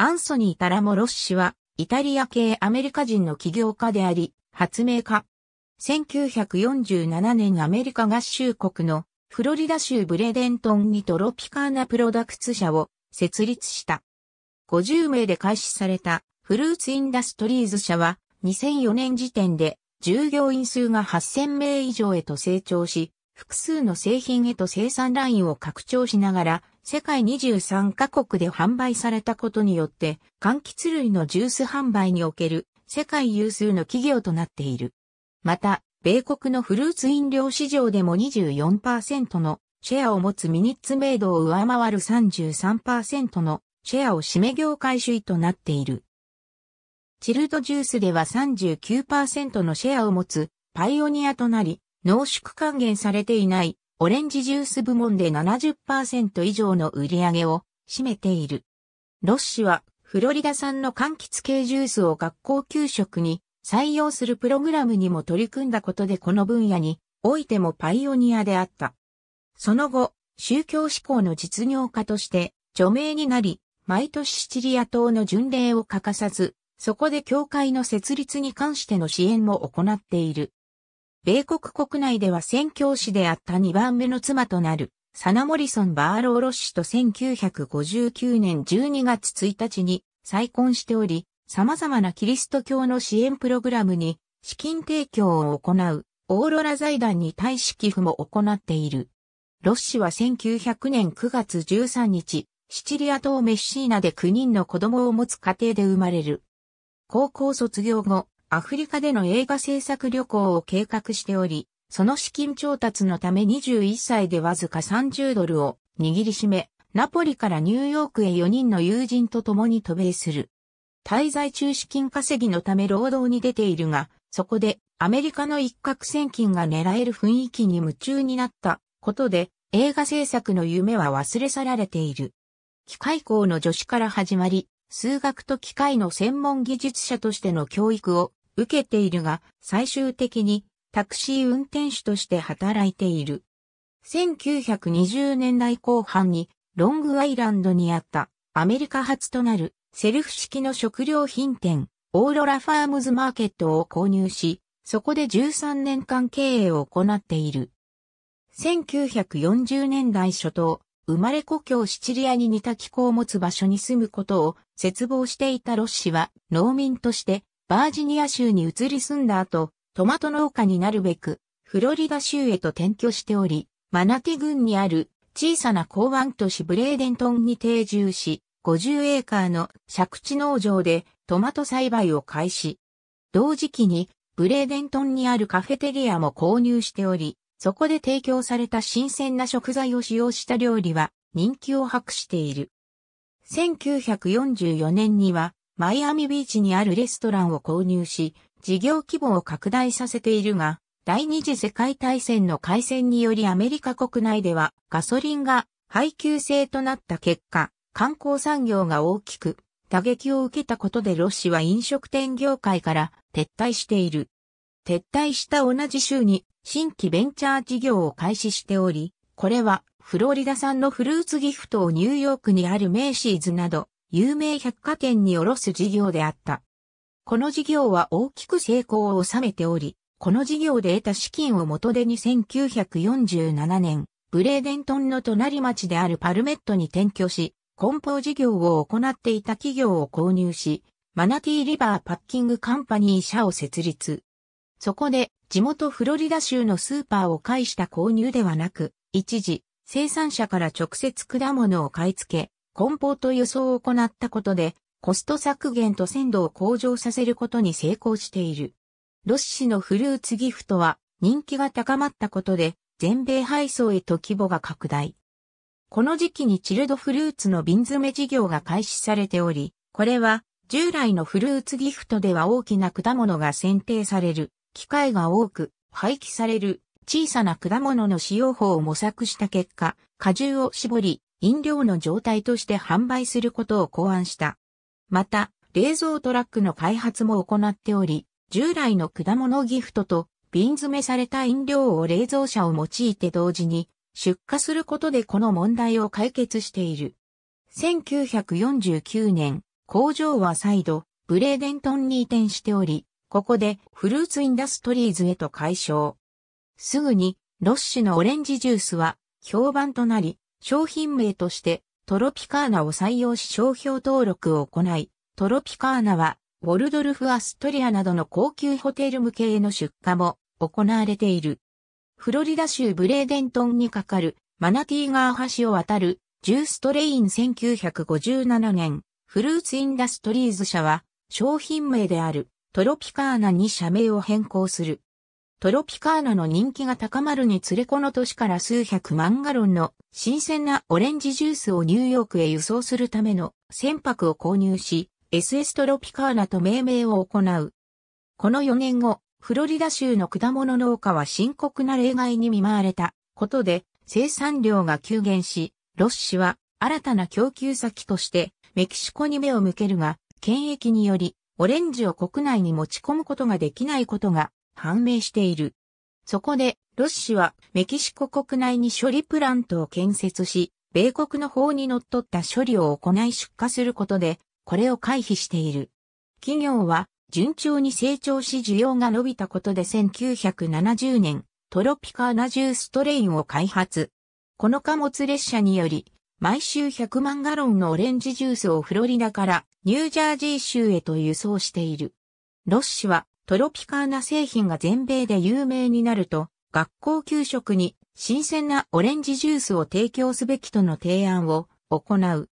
アンソニー・タラモロッシは、イタリア系アメリカ人の起業家であり、発明家。1947年アメリカ合衆国のフロリダ州ブレデントンにトロピカーナプロダクツ社を設立した。50名で開始されたフルーツインダストリーズ社は2004年時点で従業員数が8000名以上へと成長し、複数の製品へと生産ラインを拡張しながら世界23カ国で販売されたことによって、柑橘類のジュース販売における世界有数の企業となっている。また、米国のフルーツ飲料市場でも24%のシェアを持つミニッツメイドを上回る33%のシェアを占め業界首位となっている。チルドジュースでは39%のシェアを持つパイオニアとなり、濃縮還元されていないオレンジジュース部門で70%以上の売り上げを占めている。ロッシはフロリダ産の柑橘系ジュースを学校給食に採用するプログラムにも取り組んだことでこの分野においてもパイオニアであった。その後、宗教志向の実業家として著名になり、毎年シチリア島の巡礼を欠かさず、そこで教会の設立に関しての支援も行っている。米国国内では宣教師であった2番目の妻となる、サナ・モリソン・バーローロッシと1959年12月1日に再婚しており、様々なキリスト教の支援プログラムに資金提供を行うオーロラ財団に対し寄付も行っている。ロッシは1900年9月13日、シチリア島メッシーナで9人の子供を持つ家庭で生まれる。高校卒業後、アフリカでの映画制作旅行を計画しており、その資金調達のため21歳でわずか30ドルを握りしめ、ナポリからニューヨークへ4人の友人と共に渡米する。滞在中資金稼ぎのため労働に出ているが、そこでアメリカの一攫千金が狙える雰囲気に夢中になったことで映画制作の夢は忘れ去られている。機械工の助手から始まり、数学と機械の専門技術者としての教育を受けているが、最終的にタクシー運転手として働いている。1920年代後半にロングアイランドにあったアメリカ初となるセルフ式の食料品店オーロラファームズマーケットを購入し、そこで13年間経営を行っている。1940年代初頭、生まれ故郷シチリアに似た気候を持つ場所に住むことを絶望していたロッシは農民としてバージニア州に移り住んだ後、トマト農家になるべく、フロリダ州へと転居しており、マナティ郡にある小さな港湾都市ブレーデントンに定住し、50エーカーの借地農場でトマト栽培を開始。同時期にブレーデントンにあるカフェテリアも購入しており、そこで提供された新鮮な食材を使用した料理は人気を博している。1944年にはマイアミビーチにあるレストランを購入し、事業規模を拡大させているが、第二次世界大戦の開戦によりアメリカ国内ではガソリンが配給制となった結果、観光産業が大きく打撃を受けたことでロシは飲食店業界から撤退している。撤退した同じ週に新規ベンチャー事業を開始しており、これはフロリダ産のフルーツギフトをニューヨークにあるメイシーズなど有名百貨店に卸す事業であった。この事業は大きく成功を収めており、この事業で得た資金を元手に1947年、ブレーデントンの隣町であるパルメットに転居し、梱包事業を行っていた企業を購入し、マナティーリバーパッキングカンパニー社を設立。そこで地元フロリダ州のスーパーを介した購入ではなく、一時生産者から直接果物を買い付け、梱包と輸送を行ったことで、コスト削減と鮮度を向上させることに成功している。ロッシのフルーツギフトは人気が高まったことで全米配送へと規模が拡大。この時期にチルドフルーツの瓶詰め事業が開始されており、これは従来のフルーツギフトでは大きな果物が選定される、機会が多く廃棄される小さな果物の使用法を模索した結果、果汁を絞り、飲料の状態として販売することを考案した。また、冷蔵トラックの開発も行っており、従来の果物ギフトと瓶詰めされた飲料を冷蔵車を用いて同時に出荷することでこの問題を解決している。1949年、工場は再度、ブレーデントンに移転しており、ここでフルーツインダストリーズへと解消。すぐに、ロッシュのオレンジジュースは評判となり、商品名としてトロピカーナを採用し商標登録を行い、トロピカーナはウォルドルフ・アストリアなどの高級ホテル向けへの出荷も行われている。フロリダ州ブレーデントンに架かるマナティーガー橋を渡るジューストレイン1957年、フルーツインダストリーズ社は商品名であるトロピカーナに社名を変更する。トロピカーナの人気が高まるにつれこの年から数百万ガロンの新鮮なオレンジジュースをニューヨークへ輸送するための船舶を購入し、SS トロピカーナと命名を行う。この4年後、フロリダ州の果物農家は深刻な例外に見舞われたことで生産量が急減し、ロス氏は新たな供給先としてメキシコに目を向けるが、検疫によりオレンジを国内に持ち込むことができないことが判明している。そこで、ロッシはメキシコ国内に処理プラントを建設し、米国の法に則っった処理を行い出荷することで、これを回避している。企業は順調に成長し需要が伸びたことで1970年、トロピカーナジューストレインを開発。この貨物列車により、毎週100万ガロンのオレンジジュースをフロリダからニュージャージー州へと輸送している。ロッシはトロピカーナ製品が全米で有名になると、学校給食に新鮮なオレンジジュースを提供すべきとの提案を行う。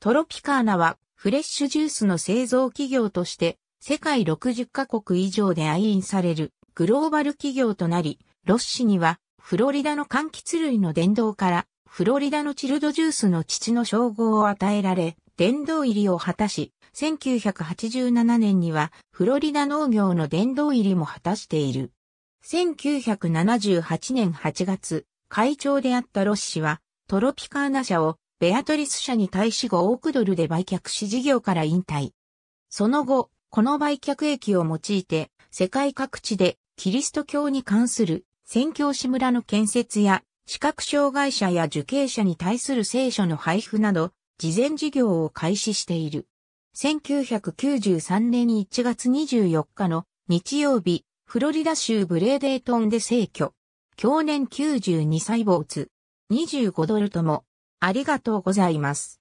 トロピカーナはフレッシュジュースの製造企業として世界60カ国以上で愛飲されるグローバル企業となり、ロッシにはフロリダの柑橘類の殿堂からフロリダのチルドジュースの父の称号を与えられ、殿堂入りを果たし、1987年にはフロリダ農業の殿堂入りも果たしている。1978年8月、会長であったロッシは、トロピカーナ社をベアトリス社に対し5億ドルで売却し事業から引退。その後、この売却益を用いて、世界各地でキリスト教に関する宣教師村の建設や、視覚障害者や受刑者に対する聖書の配布など、慈善事業を開始している。1993年1月24日の日曜日、フロリダ州ブレーデートンで逝去。去年92歳没。25ドルとも、ありがとうございます。